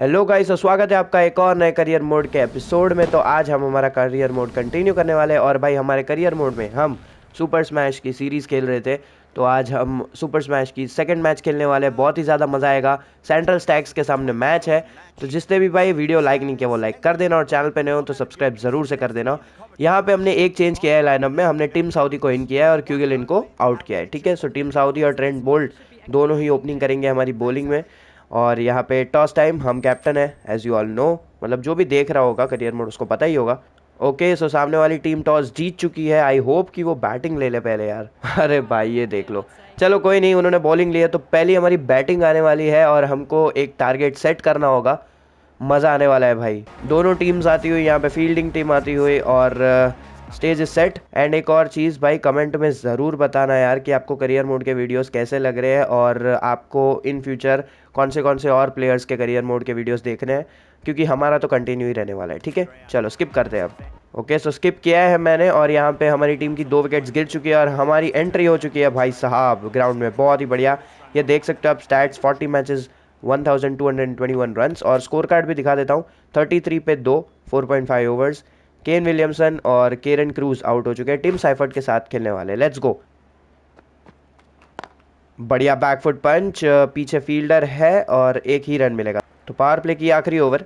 Hello guys और स्वागत है आपका एक और नए करियर मोड के एपिसोड में तो आज हम हमारा करियर मोड कंटिन्यू करने वाले हैं और भाई हमारे करियर मोड में हम सुपर स्मैश की सीरीज़ खेल रहे थे तो आज हम सुपर स्मैश की सेकंड मैच खेलने वाले हैं बहुत ही ज़्यादा मज़ा आएगा सेंट्रल स्टैक्स के सामने मैच है तो जिसने भी भाई वीडियो लाइक नहीं किया वो लाइक कर देना और चैनल पर नए हो तो सब्सक्राइब ज़रूर से कर देना यहाँ पे हमने एक चेंज किया है लाइनअप में हमने टीम साउदी को इन किया है और क्यूगिल इनको आउट किया है ठीक है सो टीम साउदी और ट्रेंड बोल्ट दोनों ही ओपनिंग करेंगे हमारी बॉलिंग में और यहाँ पे टॉस टाइम हम कैप्टन है एज़ यू ऑल नो मतलब जो भी देख रहा होगा करियर मोड उसको पता ही होगा ओके okay, सो so सामने वाली टीम टॉस जीत चुकी है आई होप कि वो बैटिंग ले ले पहले यार अरे भाई ये देख लो चलो कोई नहीं उन्होंने बॉलिंग लिया तो पहली हमारी बैटिंग आने वाली है और हमको एक टारगेट सेट करना होगा मज़ा आने वाला है भाई दोनों टीम्स आती हुई यहाँ पे फील्डिंग टीम आती हुई और स्टेज इज सेट एंड एक और चीज़ भाई कमेंट में ज़रूर बताना यार कि आपको करियर मोड के वीडियोस कैसे लग रहे हैं और आपको इन फ्यूचर कौन से कौन से और प्लेयर्स के करियर मोड के वीडियोस देखने हैं क्योंकि हमारा तो कंटिन्यू ही रहने वाला है ठीक है चलो स्किप करते हैं अब ओके सो स्किप किया है मैंने और यहाँ पे हमारी टीम की दो विकेट्स गिर चुकी है और हमारी एंट्री हो चुकी है भाई साहब ग्राउंड में बहुत ही बढ़िया ये देख सकते हो आप stats forty matches one runs और स्कोर कार्ड भी दिखा देता हूँ थर्टी पे दो फोर ओवर्स केन विलियमसन और केरन क्रूज आउट हो चुके हैं टीम साइफर्ट के साथ खेलने वाले लेट्स गो बढ़िया बैकफुट पंच पीछे फील्डर है और एक ही रन मिलेगा तो पावर प्ले की आखिरी ओवर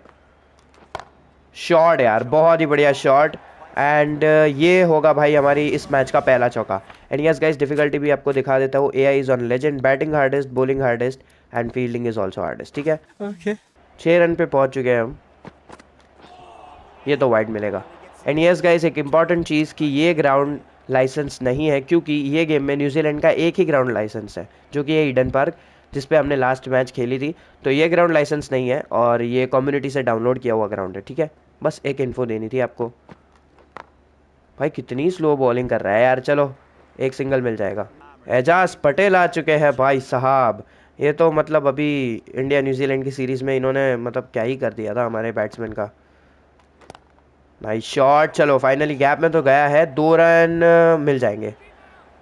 शॉट यार बहुत ही बढ़िया शॉट एंड ये होगा भाई हमारी इस मैच का पहला चौका एंड यस गाइस डिफिकल्टी भी आपको दिखा देता हूँ A I is on legend batting hardest bowling hardest and fielding is also hardest ठीक है ओके okay. छः रन पे पहुँच चुके हैं हम ये तो वाइड मिलेगा एंड यस गाइस एक इम्पॉर्टेंट चीज़ कि ये ग्राउंड लाइसेंस नहीं है क्योंकि ये गेम में न्यूजीलैंड का एक ही ग्राउंड लाइसेंस है जो कि है ईडन पार्क जिस पे हमने लास्ट मैच खेली थी तो ये ग्राउंड लाइसेंस नहीं है और ये कम्युनिटी से डाउनलोड किया हुआ ग्राउंड है ठीक है बस एक इन्फो देनी थी आपको भाई कितनी स्लो बॉलिंग कर रहा है यार चलो एक सिंगल मिल जाएगा एजाज पटेल आ चुके हैं भाई साहब ये तो मतलब अभी इंडिया न्यूजीलैंड की सीरीज़ में इन्होंने मतलब क्या ही कर दिया था हमारे बैट्समैन का नाइस शॉट चलो फाइनली गैप में तो गया है दो रन मिल जाएंगे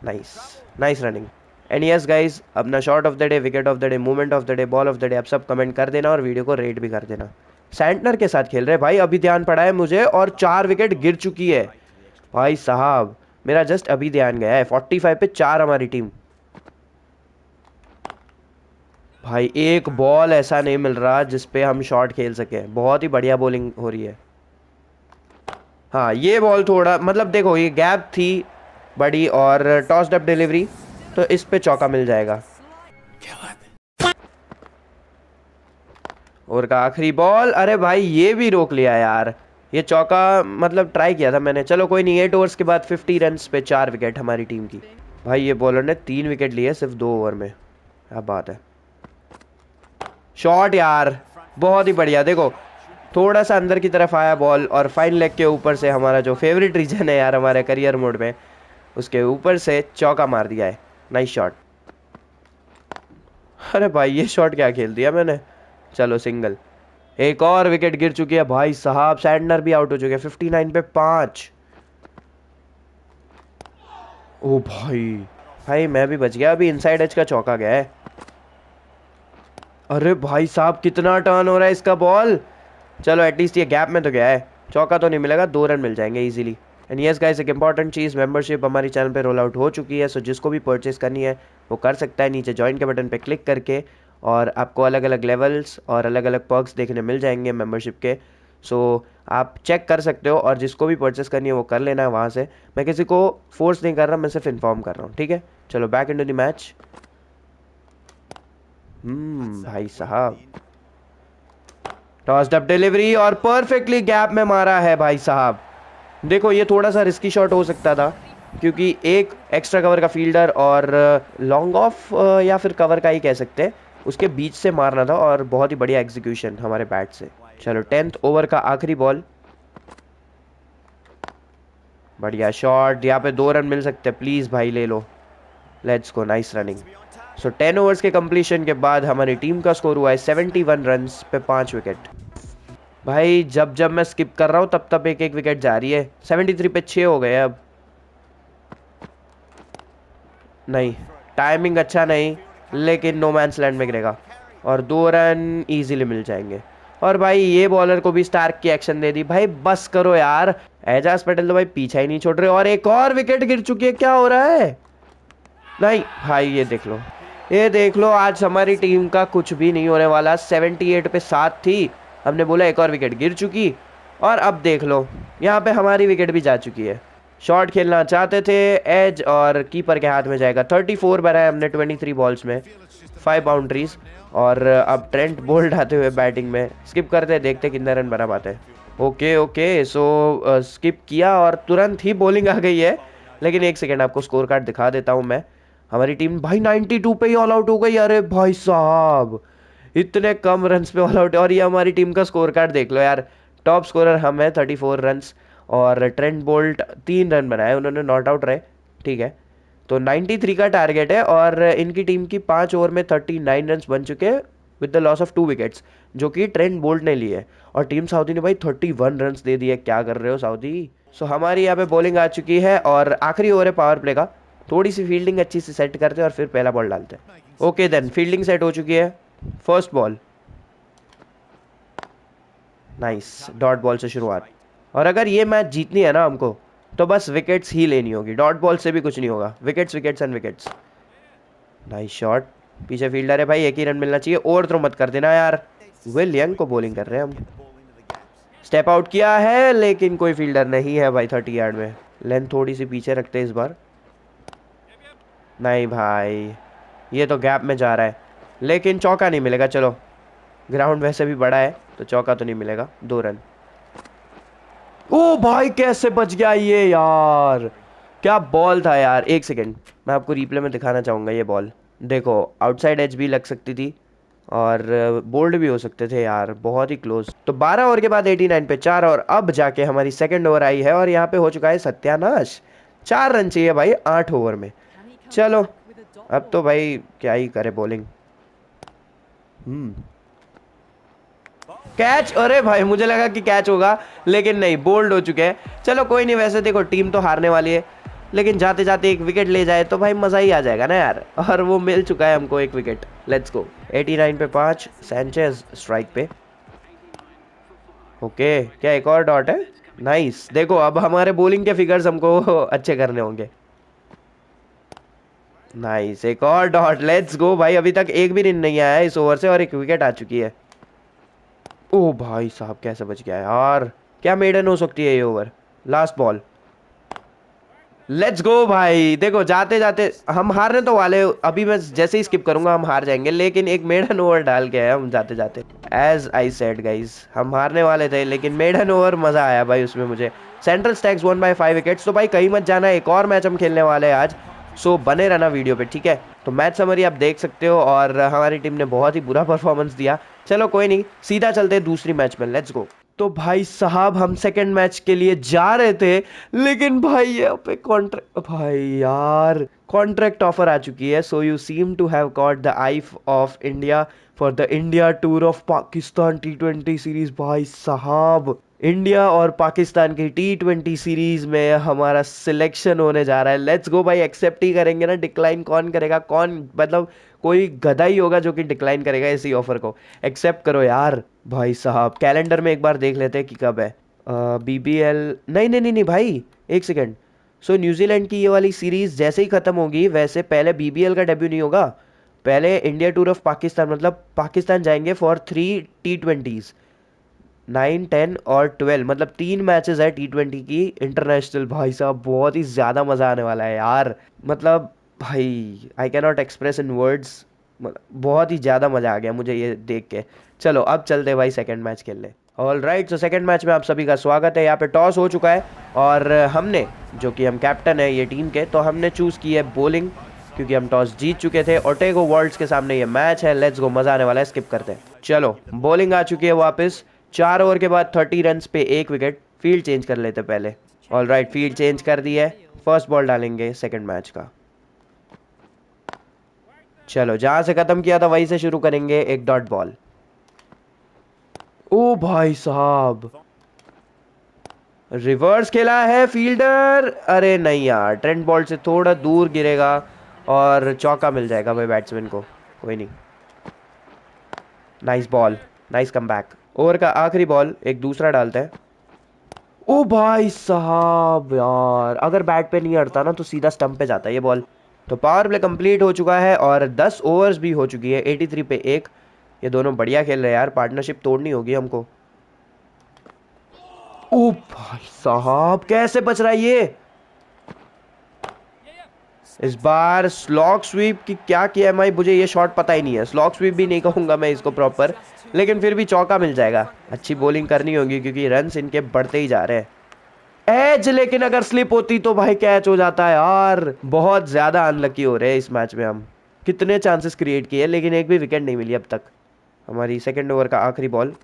nice nice running and yes guys अपना shot of the day wicket of the day movement of the day ball of the day आप सब कमेंट कर देना और वीडियो को रेट भी कर देना सेंटनर के साथ खेल रहे भाई अभी ध्यान पड़ा है मुझे और चार विकेट गिर चुकी है भाई साहब मेरा जस्ट अभी ध्यान गया है फाइव पे चार हमारी टीम भाई एक बॉल ऐसा नहीं मिल रहा जिसपे हम शॉट खेल सकें बहुत ही बढ़िया बॉलिंग हो रही है हाँ ये बॉल थोड़ा मतलब देखो ये गैप थी बड़ी और टॉस डप डिलीवरी तो इस पे चौका मिल जाएगा और का आखिरी बॉल अरे भाई ये भी रोक लिया यार ये चौका मतलब ट्राई किया था मैंने चलो कोई नहीं एट ओवर्स के बाद फिफ्टी रन पे चार विकेट हमारी टीम की भाई ये बॉलर ने तीन विकेट लिए सिर्फ दो ओवर में क्या बात है शॉट यार बहुत ही बढ़िया देखो थोड़ा सा अंदर की तरफ आया बॉल और फाइन लेग के ऊपर से हमारा जो फेवरेट रीजन है यार हमारे करियर मोड में उसके ऊपर से चौका मार दिया है नाइस शॉट अरे भाई ये शॉट क्या खेल दिया मैंने चलो सिंगल एक और विकेट गिर चुकी है भाई साहब सैंडनर भी आउट हो चुके हैं फिफ्टी नाइन पे पाँच ओ भाई भाई मैं भी बच गया अभी इनसाइड एज का चौका गया है अरे भाई साहब कितना टर्न हो रहा है इसका बॉल चलो एटलीस्ट ये गैप में तो गया है चौका तो नहीं मिलेगा दो रन मिल जाएंगे ईजिली एंड येस गाइस एक इंपॉर्टेंट चीज़ मेंबरशिप हमारी चैनल पे रोल आउट हो चुकी है सो जिसको भी परचेस करनी है वो कर सकता है नीचे ज्वाइन के बटन पे क्लिक करके और आपको अलग अलग लेवल्स और अलग अलग पर्कस देखने मिल जाएंगे मेम्बरशिप के सो so, आप चेक कर सकते हो और जिसको भी परचेस करनी है वो कर लेना है वहाँ से मैं किसी को फोर्स नहीं कर रहा मैं सिर्फ इन्फॉर्म कर रहा हूँ ठीक है चलो बैक टू द मैच भाई साहब टॉस डब डिलीवरी और परफेक्टली गैप में मारा है भाई साहब देखो ये थोड़ा सा रिस्की शॉट हो सकता था क्योंकि एक एक्स्ट्रा कवर का फील्डर और लॉन्ग uh, ऑफ uh, या फिर कवर का ही कह सकते हैं उसके बीच से मारना था और बहुत ही बढ़िया एग्जीक्यूशन हमारे बैट से चलो टेंथ ओवर का आखिरी बॉल बढ़िया शॉट यहाँ पे दो रन मिल सकते हैं प्लीज़ भाई ले लो let's go nice running so ten overs के कम्प्लीशन के बाद हमारी टीम का स्कोर हुआ है सेवेंटी वन रन पे पाँच विकेट भाई जब जब मैं स्किप कर रहा हूँ तब तब एक एक विकेट जा रही है सेवेंटी थ्री पे छः हो गए अब नहीं टाइमिंग अच्छा नहीं लेकिन नो मैंस लैंड में गिरेगा और दो रन इजीली मिल जाएंगे और भाई ये बॉलर को भी स्टार्क की एक्शन दे दी भाई बस करो यार एजाज पटेल तो भाई पीछा ही नहीं छोड़ रहे और एक और विकेट गिर चुकी है क्या हो रहा है नहीं भाई ये देख लो ये देख लो आज हमारी टीम का कुछ भी नहीं होने वाला 78 पे सात थी हमने बोला एक और विकेट गिर चुकी और अब देख लो यहाँ पे हमारी विकेट भी जा चुकी है शॉट खेलना चाहते थे एज और कीपर के हाथ में जाएगा 34 फोर बनाया हमने 23 बॉल्स में फाइव बाउंड्रीज और अब ट्रेंट बोल्ड आते हुए बैटिंग में स्किप करते देखते कितने रन बना पाते हैं ओके ओके सो स्किप किया और तुरंत ही बॉलिंग आ गई है लेकिन एक सेकेंड आपको स्कोर कार्ड दिखा देता हूँ मैं हमारी टीम भाई 92 पे ही ऑल आउट हो गई अरे भाई साहब इतने कम रन्स पे ऑल आउट और ये हमारी टीम का स्कोर कार्ड देख लो यार टॉप स्कोरर हम हैं थर्टी फोर रन्स और ट्रेंड बोल्ट तीन रन बनाए उन्होंने नॉट आउट रहे ठीक है तो 93 का टारगेट है और इनकी टीम की पाँच ओवर में 39 रन बन चुके हैं with the loss of two wickets जो कि ट्रेंट बोल्ट ने लिए और टीम साउदी ने भाई 31 रन दे दिए क्या कर रहे हो साउदी सो so, हमारी यहाँ पे बॉलिंग आ चुकी है और आखिरी ओवर है पावर प्ले का थोड़ी सी फील्डिंग अच्छी से सेट करते हैं और फिर पहला बॉल डालते हैं ओके देन फील्डिंग सेट हो चुकी है first ball nice dot ball से शुरुआत और अगर ये मैच जीतनी है ना हमको तो बस विकेट्स ही लेनी होगी डॉट बॉल से भी कुछ नहीं होगा wickets wickets and wickets nice shot पीछे फील्डर है भाई एक ही रन मिलना चाहिए ओवर थ्रो मत कर देना यार विल यंग को बॉलिंग कर रहे हैं हम स्टेप आउट किया है लेकिन कोई फील्डर नहीं है भाई थर्टी यार्ड में लेंथ थोड़ी सी पीछे रखते हैं इस बार नहीं भाई ये तो गैप में जा रहा है लेकिन चौका नहीं मिलेगा चलो ग्राउंड वैसे भी बड़ा है तो चौका तो नहीं मिलेगा दो रन ओ भाई कैसे बच गया ये यार क्या बॉल था यार एक सेकेंड मैं आपको रिप्ले में दिखाना चाहूँगा ये बॉल देखो आउटसाइड एज भी लग सकती थी और बोल्ड भी हो सकते थे यार बहुत ही क्लोज तो 12 ओवर के बाद 89 पे चार और अब जाके हमारी सेकंड ओवर आई है और यहाँ पे हो चुका है सत्यानाश चार रन चाहिए भाई आठ ओवर में चलो अब तो भाई क्या ही करे बॉलिंग कैच हम्म। अरे भाई मुझे लगा कि कैच होगा लेकिन नहीं बोल्ड हो चुके हैं चलो कोई नहीं वैसे देखो टीम तो हारने वाली है लेकिन जाते जाते एक विकेट ले जाए तो भाई मज़ा ही आ जाएगा ना यार और वो मिल चुका है हमको एक विकेट लेट्स गो 89 पे पांच सैंचेज स्ट्राइक पे ओके क्या एक और डॉट है नाइस देखो अब हमारे बोलिंग के फिगर्स हमको अच्छे करने होंगे नाइस एक और डॉट लेट्स गो भाई अभी तक एक भी रिन नहीं आया इस ओवर से और एक विकेट आ चुकी है ओ भाई साहब कैसे बच गया यार क्या मेडन हो सकती है ये over last ball let's go भाई देखो जाते जाते हम हारने तो वाले अभी मैं जैसे ही स्किप करूंगा हम हार जाएंगे लेकिन एक मेडन ओवर डाल के हम जाते जाते एज आई सेड गाइज हम हारने वाले थे लेकिन मेडन ओवर मज़ा आया भाई उसमें मुझे central stats one by five wickets तो भाई कहीं मत जाना एक और मैच हम खेलने वाले हैं आज सो बने रहना वीडियो पे ठीक है तो मैच समरी आप देख सकते हो और हमारी टीम ने बहुत ही बुरा परफॉर्मेंस दिया चलो कोई नहीं सीधा चलते हैं दूसरी मैच में लेट्स गो तो भाई साहब हम सेकंड मैच के लिए जा रहे थे लेकिन भाई यहाँ पे कॉन्ट्रैक्ट भाई यार कॉन्ट्रैक्ट ऑफर आ चुकी है so you seem to have caught the eye of India for the India tour of Pakistan T twenty series भाई साहब इंडिया और पाकिस्तान की टी ट्वेंटी सीरीज़ में हमारा सिलेक्शन होने जा रहा है लेट्स गो भाई एक्सेप्ट ही करेंगे ना डिक्लाइन कौन करेगा कौन मतलब कोई गधा ही होगा जो कि डिक्लाइन करेगा इसी ऑफ़र को एक्सेप्ट करो यार भाई साहब कैलेंडर में एक बार देख लेते हैं कि कब है बी बी एल नहीं नहीं नहीं भाई एक सेकेंड सो न्यूजीलैंड की ये वाली सीरीज़ जैसे ही ख़त्म होगी वैसे पहले बी बी एल का डेब्यू नहीं होगा पहले इंडिया टूर ऑफ पाकिस्तान मतलब पाकिस्तान जाएंगे for three T twenties nine ten और ट्वेल्व मतलब तीन मैचेस है टी ट्वेंटी की इंटरनेशनल भाई साहब बहुत ही ज़्यादा मज़ा आने वाला है यार मतलब भाई I can not express in words बहुत ही ज़्यादा मज़ा आ गया मुझे ये देख के चलो अब चलते भाई सेकेंड मैच खेलने all right so second match में आप सभी का स्वागत है यहाँ पे टॉस हो चुका है और हमने जो कि हम कैप्टन है ये टीम के तो हमने चूज़ की है बोलिंग क्योंकि हम टॉस जीत चुके थे ओटेगो वर्ल्ड्स के सामने ये मैच है लेट्स गो मज़ा आने वाला है स्किप करते हैं चलो बॉलिंग आ चुकी है वापस चार ओवर के बाद थर्टी रन पे एक विकेट फील्ड चेंज कर लेते पहले ऑल राइट फील्ड चेंज कर दिया है फर्स्ट बॉल डालेंगे सेकेंड मैच का चलो जहां से खत्म किया था वहीं से शुरू करेंगे एक डॉट बॉल ओ भाई साहब रिवर्स खेला है फील्डर अरे नहीं यार ट्रेंड बॉल से थोड़ा दूर गिरेगा और चौका मिल जाएगा भाई बैट्समैन को कोई नहीं nice ball nice come back over का आखिरी बॉल एक दूसरा डालता है ओ भाई साहब यार अगर बैट पे नहीं अड़ता ना तो सीधा स्टंप पे जाता है ये बॉल तो पावर प्ले कंप्लीट हो चुका है और 10 ओवर्स भी हो चुकी है 83 पे एक ये दोनों बढ़िया खेल रहे हैं यार पार्टनरशिप तोड़नी होगी हमको ओ भाई साहब कैसे बच रहा है ये इस बार स्लॉक स्वीप की क्या किया है मुझे ये शॉट पता ही नहीं है स्लॉक स्वीप भी नहीं कहूँगा मैं इसको प्रॉपर लेकिन फिर भी चौका मिल जाएगा अच्छी बॉलिंग करनी होगी क्योंकि रन इनके बढ़ते ही जा रहे हैं एज लेकिन अगर स्लिप होती तो भाई कैच हो जाता है यार बहुत ज़्यादा अनलकी हो रहे हैं इस मैच में हम कितने चांसेस क्रिएट किए लेकिन एक भी विकेट नहीं मिली अब तक हमारी सेकेंड ओवर का आखिरी बॉल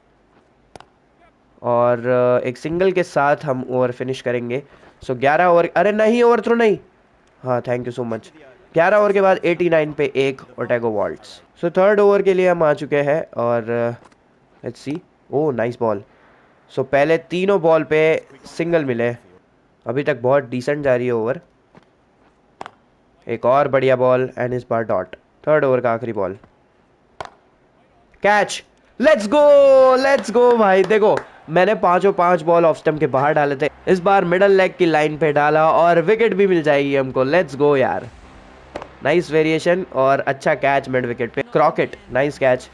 और एक सिंगल के साथ हम ओवर फिनिश करेंगे सो ग्यारह ओवर अरे नहीं ओवर थ्रो नहीं हाँ थैंक यू सो मच ग्यारह ओवर के बाद 89 पे एक Otago Volt so third over के लिए हम आ चुके हैं और let's see oh nice ball so पहले तीनों बॉल पे सिंगल मिले अभी तक बहुत डिसेंट जा रही है ओवर एक और बढ़िया बॉल एंड इस बार डॉट थर्ड ओवर का आखिरी ball catch let's go let's go भाई देखो मैंने पांचों पांच बॉल ऑफ स्टम्प के बाहर डाले थे इस बार मिडल लेग की लाइन पे डाला और विकेट भी मिल जाएगी हमको लेट्स गो यार नाइस वेरिएशन और अच्छा कैच मिड विकेट पे Crockett nice catch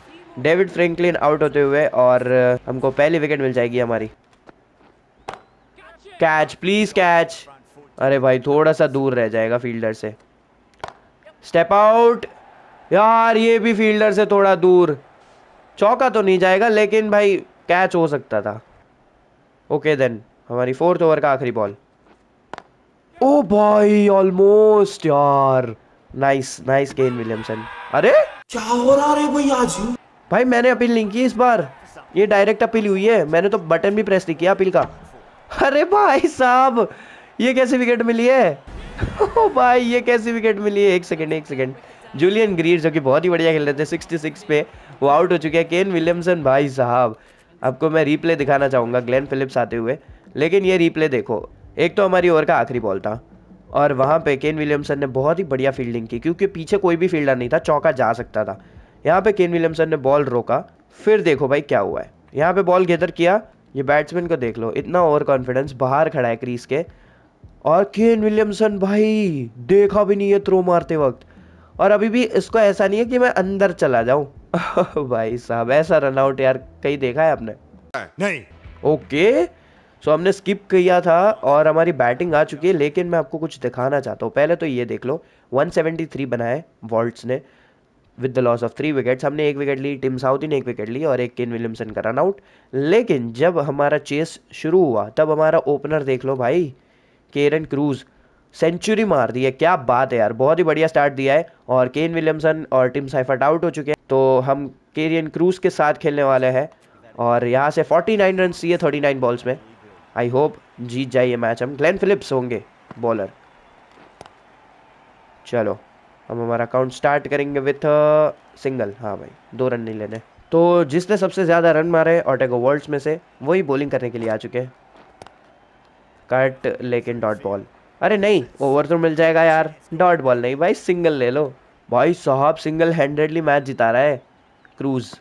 David Franklin out होते हुए और uh, हमको पहली विकेट मिल जाएगी हमारी कैच प्लीज कैच अरे भाई थोड़ा सा दूर रह जाएगा फील्डर से स्टेप आउट यार ये भी फील्डर से थोड़ा दूर चौका तो नहीं जाएगा लेकिन भाई कैच हो सकता था ओके देन हमारी फोर्थ ओवर का आखिरी बॉल ओ भाई ऑलमोस्ट यार नाइस नाइस केन विलियमसन अरे क्या हो रहा है भाई आज भाई मैंने अपील नहीं की इस बार ये डायरेक्ट अपील हुई है मैंने तो बटन भी प्रेस नहीं किया अपील का अरे भाई साहब ये कैसी विकेट मिली है ओ भाई ये कैसी विकेट मिली है एक सेकंड एक सेकंड जूलियन ग्रीर जो कि बहुत ही बढ़िया खेल रहे थे 66 पे वो आउट हो चुके हैं केन विलियमसन भाई साहब आपको मैं रीप्ले दिखाना चाहूँगा ग्लैन फिलिप्स आते हुए लेकिन ये रीप्ले देखो एक तो हमारी ओवर का आखिरी बॉल था और वहाँ पे केन विलियमसन ने बहुत ही बढ़िया फील्डिंग की क्योंकि पीछे कोई भी फील्डर नहीं था चौका जा सकता था यहाँ पे केन विलियमसन ने बॉल रोका फिर देखो भाई क्या हुआ है यहाँ पे बॉल गेदर किया ये बैट्समैन को देख लो इतना ओवर कॉन्फिडेंस बाहर खड़ा है क्रीज के और केन विलियमसन भाई देखा भी नहीं है थ्रो मारते वक्त और अभी भी इसको ऐसा नहीं है कि मैं अंदर चला जाऊँ भाई साहब ऐसा रन आउट यार कहीं देखा है आपने नहीं ओके सो हमने स्किप किया था और हमारी बैटिंग आ चुकी है लेकिन मैं आपको कुछ दिखाना चाहता हूँ पहले तो ये देख लो 173 बनाए वॉल्ट्स ने with the loss of three wickets हमने एक विकेट ली टिम साउथ ने एक विकेट ली और एक केन विलियमसन का रन आउट लेकिन जब हमारा चेस शुरू हुआ तब हमारा ओपनर देख लो भाई केरन क्रूज़ सेंचुरी मार दी है क्या बात है यार बहुत ही बढ़िया स्टार्ट दिया है और केन विलियमसन और टिम साइफर्ट आउट हो चुके हैं तो हम केरियन क्रूज के साथ खेलने वाले हैं और यहाँ से 49 रन चाहिए नाइन बॉल्स में आई होप जीत जाइए मैच हम ग्लैन फिलिप्स होंगे बॉलर चलो हम हमारा काउंट स्टार्ट करेंगे विथ सिंगल uh, हाँ भाई दो रन नहीं लेने तो जिसने सबसे ज़्यादा रन मारे ऑटेगो वर्ल्ड्स में से वही बॉलिंग करने के लिए आ चुके हैं कट लेकिन डॉट बॉल अरे नहीं ओवर तो मिल जाएगा यार डॉट बॉल नहीं भाई सिंगल ले लो भाई साहब सिंगल हैंडेडली मैच जिता रहा है क्रूज़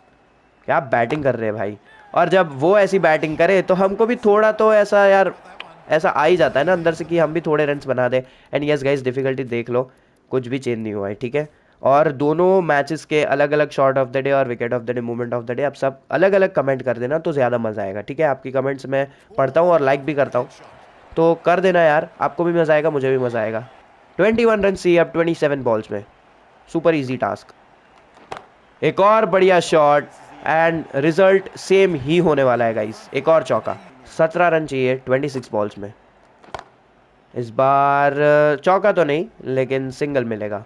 क्या बैटिंग कर रहे हैं भाई और जब वो ऐसी बैटिंग करे तो हमको भी थोड़ा तो ऐसा यार ऐसा आ ही जाता है ना अंदर से कि हम भी थोड़े रन बना दें एंड यस गाइज डिफ़िकल्टी देख लो कुछ भी चेंज नहीं हुआ है ठीक है और दोनों मैचेस के अलग अलग शॉट ऑफ द डे और wicket of the day movement of the day आप सब अलग अलग कमेंट कर देना तो ज़्यादा मज़ा आएगा ठीक है आपकी कमेंट्स मैं पढ़ता हूँ और लाइक भी करता हूँ तो कर देना यार आपको भी मज़ा आएगा मुझे भी मज़ा आएगा ट्वेंटी वन रन सी अब ट्वेंटी सेवन बॉल्स में सुपर इजी टास्क एक और बढ़िया शॉट एंड रिजल्ट सेम ही होने वाला है गाइस एक और चौका सत्रह रन चाहिए ट्वेंटी सिक्स बॉल्स में इस बार चौका तो नहीं लेकिन सिंगल मिलेगा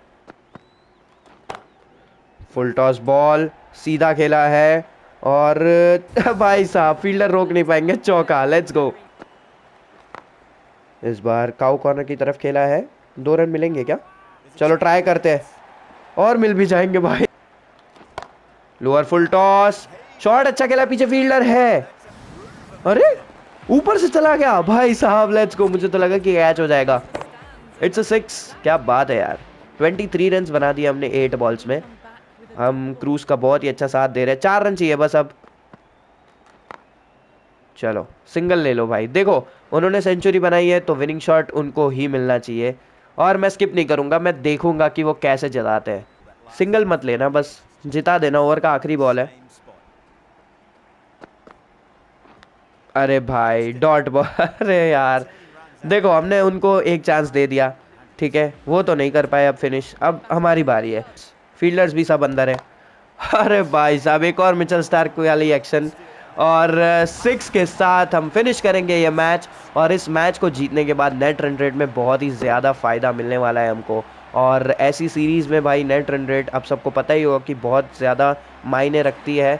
फुल टॉस बॉल सीधा खेला है और भाई साहब फील्डर रोक नहीं पाएंगे चौका लेट्स गो इस बार काउ कॉर्नर की तरफ खेला है दो रन मिलेंगे क्या चलो ट्राई करते हैं और मिल भी जाएंगे भाई लोअर फुल टॉस शॉट अच्छा खेला पीछे फील्डर है अरे ऊपर से चला गया भाई साहब लेट्स गो मुझे तो लगा कि कैच हो जाएगा इट्स अ सिक्स क्या बात है यार 23 थ्री रन बना दिए हमने एट बॉल्स में हम क्रूज का बहुत ही अच्छा साथ दे रहे हैं चार रन चाहिए बस अब चलो सिंगल ले लो भाई देखो उन्होंने सेंचुरी बनाई है तो विनिंग शॉट उनको ही मिलना चाहिए और मैं स्किप नहीं करूँगा मैं देखूँगा कि वो कैसे जताते हैं सिंगल मत लेना बस जिता देना ओवर का आखिरी बॉल है अरे भाई डॉट बॉल अरे यार देखो हमने उनको एक चांस दे दिया ठीक है वो तो नहीं कर पाए अब फिनिश अब हमारी बारी है फील्डर्स भी सब अंदर है अरे भाई साहब एक और मिचल स्टार वाली एक्शन और सिक्स के साथ हम फिनिश करेंगे ये मैच और इस मैच को जीतने के बाद नेट रन रेट में बहुत ही ज़्यादा फ़ायदा मिलने वाला है हमको और ऐसी सीरीज़ में भाई नेट रन रेट अब सबको पता ही होगा कि बहुत ज़्यादा मायने रखती है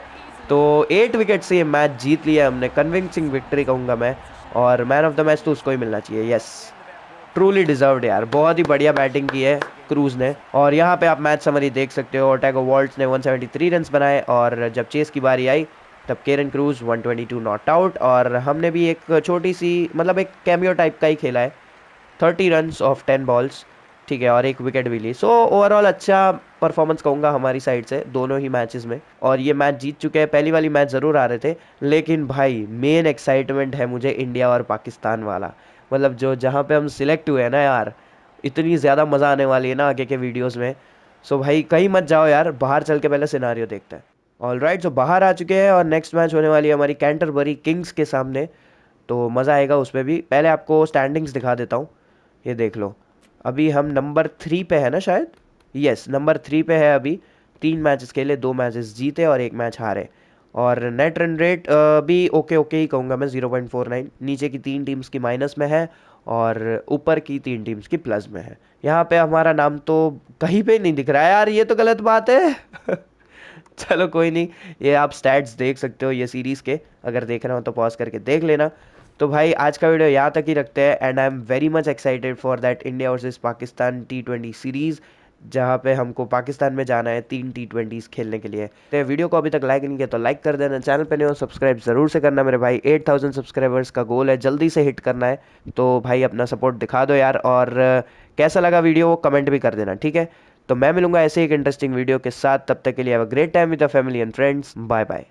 तो एट विकेट से ये मैच जीत लिया हमने कन्विंसिंग विक्ट्री कहूँगा मैं और मैन ऑफ द मैच तो उसको ही मिलना चाहिए यस ट्रूली डिजर्व यार बहुत ही बढ़िया बैटिंग की है क्रूज ने और यहाँ पे आप मैच समरी देख सकते हो ओटैगो वॉल्ट ने 173 रन्स बनाए और जब चेस की बारी आई तब केरन क्रूज 122 नॉट आउट और हमने भी एक छोटी सी मतलब एक कैमियो टाइप का ही खेला है thirty runs of ten balls ठीक है और एक विकेट भी ली सो ओवरऑल अच्छा परफॉर्मेंस कहूँगा हमारी साइड से दोनों ही मैचेस में और ये मैच जीत चुके हैं पहली वाली मैच ज़रूर आ रहे थे लेकिन भाई मेन एक्साइटमेंट है मुझे इंडिया और पाकिस्तान वाला मतलब जो जहाँ पे हम सिलेक्ट हुए हैं ना यार इतनी ज़्यादा मज़ा आने वाली है ना आगे के वीडियोज़ में सो भाई कहीं मत जाओ यार बाहर चल के पहले सिनारियो देखते हैं ऑल राइट जो बाहर आ चुके हैं और नेक्स्ट मैच होने वाली है हमारी कैंटरबरी किंग्स के सामने तो मज़ा आएगा उस पर भी पहले आपको स्टैंडिंग्स दिखा देता हूँ ये देख लो अभी हम नंबर थ्री पे है ना शायद यस नंबर थ्री पे है अभी तीन मैचेस खेले दो मैचेस जीते और एक मैच हारे और नेट रन रेट भी ओके ओके ही कहूँगा मैं जीरो पॉइंट फोर नाइन नीचे की तीन टीम्स की माइनस में है और ऊपर की तीन टीम्स की प्लस में है यहाँ पे हमारा नाम तो कहीं पे नहीं दिख रहा है यार ये तो गलत बात है चलो कोई नहीं ये आप स्टैट्स देख सकते हो ये सीरीज़ के अगर देख रहे हो तो पॉज करके देख लेना तो भाई आज का वीडियो यहाँ तक ही रखते हैं and I am very much excited for that India versus Pakistan T twenty series जहाँ पे हमको पाकिस्तान में जाना है तीन टी ट्वेंटीज़ खेलने के लिए तो वीडियो को अभी तक लाइक नहीं किया तो लाइक कर देना चैनल पे नहीं हो सब्सक्राइब ज़रूर से करना मेरे भाई एट थाउजेंड सब्सक्राइबर्स का गोल है जल्दी से हिट करना है तो भाई अपना सपोर्ट दिखा दो यार और कैसा लगा वीडियो वो कमेंट भी कर देना ठीक है तो मैं मिलूंगा ऐसे एक इंटरेस्टिंग वीडियो के साथ तब तक के लिए have a great time with the family and friends bye bye